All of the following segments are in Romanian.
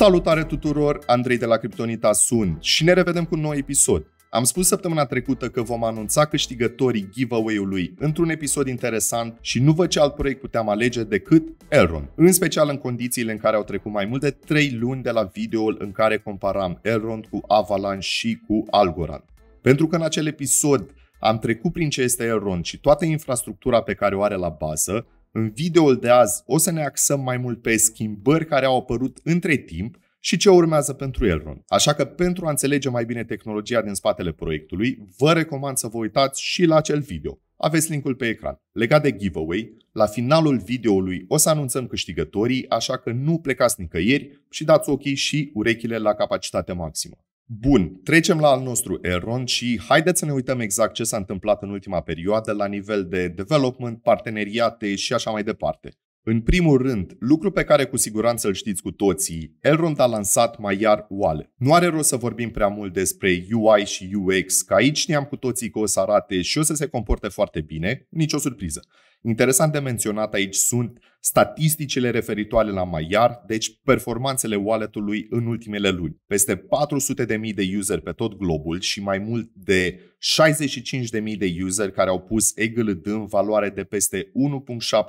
Salutare tuturor, Andrei de la Criptonita sunt și ne revedem cu un nou episod. Am spus săptămâna trecută că vom anunța câștigătorii giveaway-ului într-un episod interesant și nu văd ce alt proiect puteam alege decât Elron, în special în condițiile în care au trecut mai mult de 3 luni de la videoul în care comparam Elron cu Avalanche și cu Algorand. Pentru că în acel episod am trecut prin ce este Elron și toată infrastructura pe care o are la bază, în videoul de azi o să ne axăm mai mult pe schimbări care au apărut între timp și ce urmează pentru Elrond. Așa că pentru a înțelege mai bine tehnologia din spatele proiectului, vă recomand să vă uitați și la acel video. Aveți linkul pe ecran. Legat de giveaway, la finalul videoului o să anunțăm câștigătorii, așa că nu plecați nicăieri și dați ochii și urechile la capacitate maximă. Bun, trecem la al nostru Elrond și haideți să ne uităm exact ce s-a întâmplat în ultima perioadă la nivel de development, parteneriate și așa mai departe. În primul rând, lucru pe care cu siguranță îl știți cu toții, Elrond a lansat Maiar Wallet. Nu are rost să vorbim prea mult despre UI și UX, că aici știam cu toții că o să arate și o să se comporte foarte bine, nicio surpriză. Interesant de menționat aici sunt statisticile referitoare la Maiar, deci performanțele wallet-ului în ultimele luni. Peste 400.000 de user pe tot globul și mai mult de 65.000 de user care au pus EGLD în valoare de peste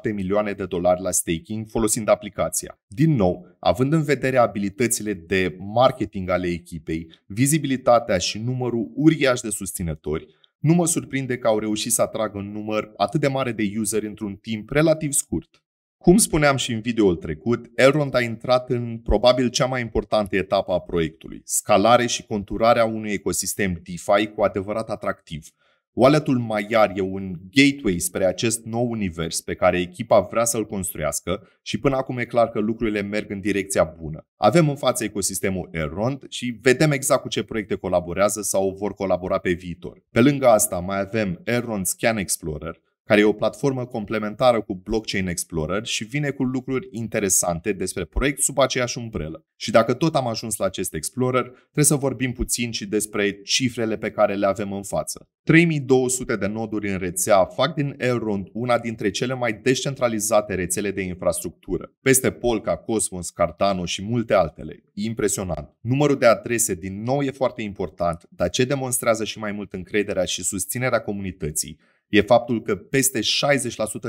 1.7 milioane de dolari la staking folosind aplicația. Din nou, având în vedere abilitățile de marketing ale echipei, vizibilitatea și numărul uriaș de susținători, nu mă surprinde că au reușit să atragă un număr atât de mare de useri într-un timp relativ scurt. Cum spuneam și în videoul trecut, Elrond a intrat în probabil cea mai importantă etapă a proiectului, scalare și conturarea unui ecosistem DeFi cu adevărat atractiv – Walletul Maiar e un gateway spre acest nou univers pe care echipa vrea să-l construiască și până acum e clar că lucrurile merg în direcția bună. Avem în față ecosistemul Errond și vedem exact cu ce proiecte colaborează sau vor colabora pe viitor. Pe lângă asta mai avem Errond Scan Explorer, care e o platformă complementară cu Blockchain Explorer și vine cu lucruri interesante despre proiect sub aceeași umbrelă. Și dacă tot am ajuns la acest Explorer, trebuie să vorbim puțin și despre cifrele pe care le avem în față. 3200 de noduri în rețea fac din Elrond una dintre cele mai descentralizate rețele de infrastructură, peste Polka, Cosmos, Cardano și multe altele. impresionant. Numărul de adrese din nou e foarte important, dar ce demonstrează și mai mult încrederea și susținerea comunității e faptul că peste 60%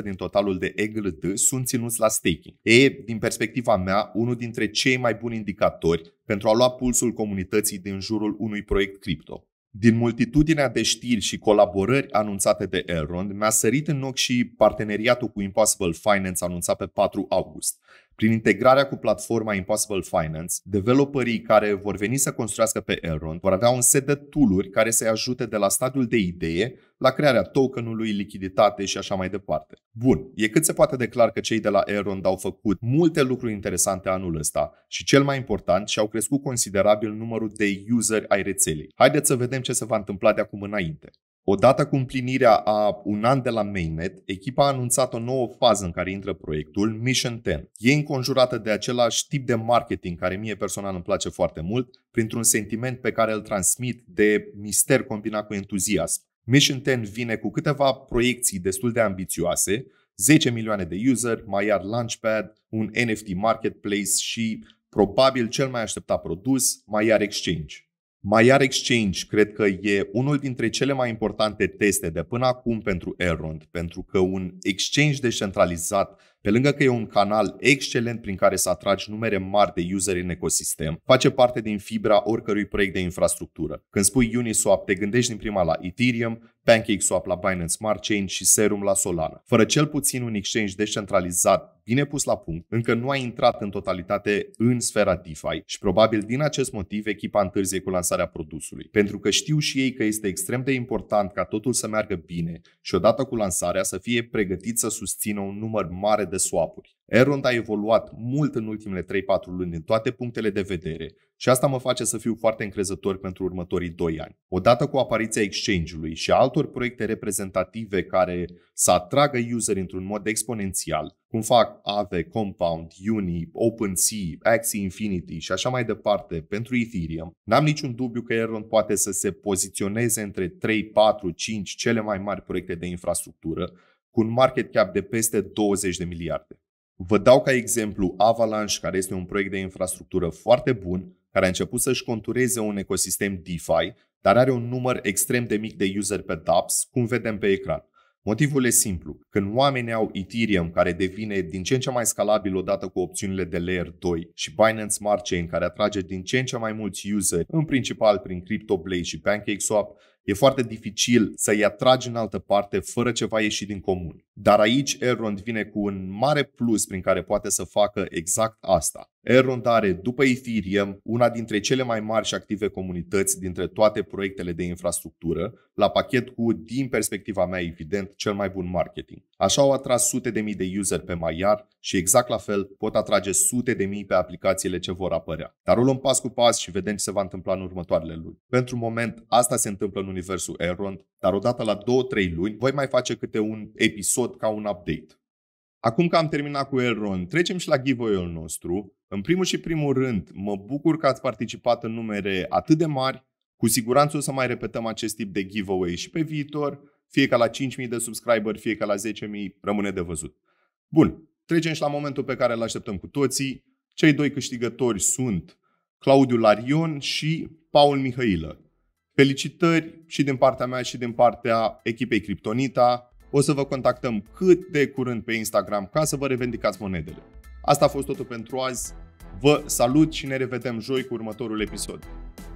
din totalul de EGLD sunt ținuți la staking. E, din perspectiva mea, unul dintre cei mai buni indicatori pentru a lua pulsul comunității din jurul unui proiect cripto. Din multitudinea de știri și colaborări anunțate de Elrond, mi-a sărit în ochi și parteneriatul cu Impossible Finance anunțat pe 4 august. Prin integrarea cu platforma Impossible Finance, developerii care vor veni să construiască pe Elrond vor avea un set de tooluri care să-i ajute de la stadiul de idee la crearea tokenului, lichiditate și așa mai departe. Bun, e cât se poate declar că cei de la Elrond au făcut multe lucruri interesante anul ăsta și cel mai important, și-au crescut considerabil numărul de useri ai rețelei. Haideți să vedem ce se va întâmpla de acum înainte. Odată cu împlinirea a un an de la Mainnet, echipa a anunțat o nouă fază în care intră proiectul, Mission 10. E înconjurată de același tip de marketing care mie personal îmi place foarte mult, printr-un sentiment pe care îl transmit de mister combinat cu entuziasm. Mission 10 vine cu câteva proiecții destul de ambițioase, 10 milioane de user, mai iar Launchpad, un NFT marketplace și probabil cel mai așteptat produs, mai iar Exchange. Maiar Exchange cred că e unul dintre cele mai importante teste de până acum pentru Elrond, pentru că un exchange descentralizat pe lângă că e un canal excelent prin care să atragi numere mari de useri în ecosistem, face parte din fibra oricărui proiect de infrastructură. Când spui Uniswap, te gândești din prima la Ethereum, PancakeSwap la Binance Smart Chain și Serum la Solana. Fără cel puțin un exchange decentralizat bine pus la punct, încă nu a intrat în totalitate în sfera DeFi și probabil din acest motiv echipa întârzie cu lansarea produsului. Pentru că știu și ei că este extrem de important ca totul să meargă bine și odată cu lansarea să fie pregătit să susțină un număr mare de swapuri. Errond a evoluat mult în ultimele 3-4 luni în toate punctele de vedere și asta mă face să fiu foarte încrezător pentru următorii 2 ani. Odată cu apariția exchange-ului și altor proiecte reprezentative care să atragă useri într-un mod exponențial, cum fac Aave, Compound, Uni, OpenSea, Axie Infinity și așa mai departe pentru Ethereum, n-am niciun dubiu că Errond poate să se poziționeze între 3, 4, 5 cele mai mari proiecte de infrastructură cu un market cap de peste 20 de miliarde. Vă dau ca exemplu Avalanche, care este un proiect de infrastructură foarte bun, care a început să-și contureze un ecosistem DeFi, dar are un număr extrem de mic de user pe dApps, cum vedem pe ecran. Motivul e simplu. Când oamenii au Ethereum, care devine din ce în ce mai scalabil odată cu opțiunile de Layer 2 și Binance Smart Chain, care atrage din ce în ce mai mulți useri, în principal prin CryptoBlade și PancakeSwap, E foarte dificil să-i atragi în altă parte fără ceva ieșit din comun. Dar aici Elrond vine cu un mare plus prin care poate să facă exact asta. Elrond are, după Ethereum, una dintre cele mai mari și active comunități dintre toate proiectele de infrastructură, la pachet cu, din perspectiva mea evident, cel mai bun marketing. Așa au atras sute de mii de user pe Maiar și exact la fel pot atrage sute de mii pe aplicațiile ce vor apărea. Dar o luăm pas cu pas și vedem ce se va întâmpla în următoarele luni. Pentru moment, asta se întâmplă în universul Elrond, dar odată la 2-3 luni voi mai face câte un episod ca un update. Acum că am terminat cu Elrond, trecem și la giveaway-ul nostru. În primul și primul rând, mă bucur că ați participat în numere atât de mari. Cu siguranță o să mai repetăm acest tip de giveaway și pe viitor, fie ca la 5.000 de subscriberi, fie ca la 10.000, rămâne de văzut. Bun, trecem și la momentul pe care îl așteptăm cu toții. Cei doi câștigători sunt Claudiu Larion și Paul Mihailă. Felicitări și din partea mea și din partea echipei Kryptonita. O să vă contactăm cât de curând pe Instagram ca să vă revendicați monedele. Asta a fost totul pentru azi. Vă salut și ne revedem joi cu următorul episod.